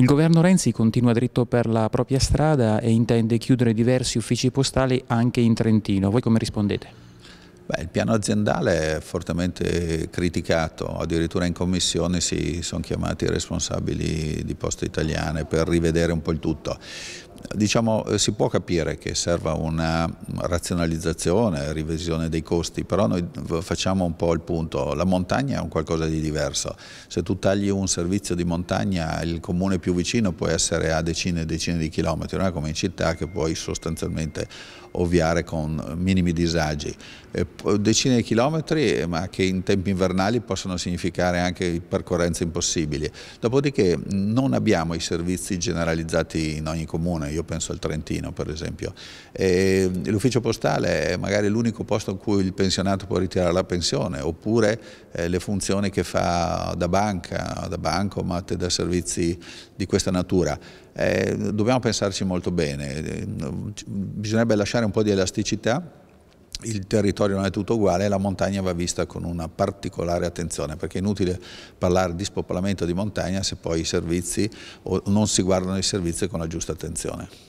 Il governo Renzi continua dritto per la propria strada e intende chiudere diversi uffici postali anche in Trentino. Voi come rispondete? Beh, il piano aziendale è fortemente criticato, addirittura in commissione si sono chiamati i responsabili di Poste Italiane per rivedere un po' il tutto diciamo, eh, si può capire che serva una razionalizzazione, revisione dei costi, però noi facciamo un po' il punto, la montagna è un qualcosa di diverso, se tu tagli un servizio di montagna il comune più vicino può essere a decine e decine di chilometri, non è come in città che puoi sostanzialmente ovviare con minimi disagi, eh, decine di chilometri eh, ma che in tempi invernali possono significare anche percorrenze impossibili, dopodiché non abbiamo i servizi generalizzati in ogni comune, io penso al Trentino per esempio. l'ufficio postale è magari l'unico posto in cui il pensionato può ritirare la pensione, oppure eh, le funzioni che fa da banca, da bancomat, da servizi di questa natura. Eh, dobbiamo pensarci molto bene, ehm, bisognerebbe lasciare un po' di elasticità il territorio non è tutto uguale e la montagna va vista con una particolare attenzione perché è inutile parlare di spopolamento di montagna se poi i servizi o non si guardano i servizi con la giusta attenzione.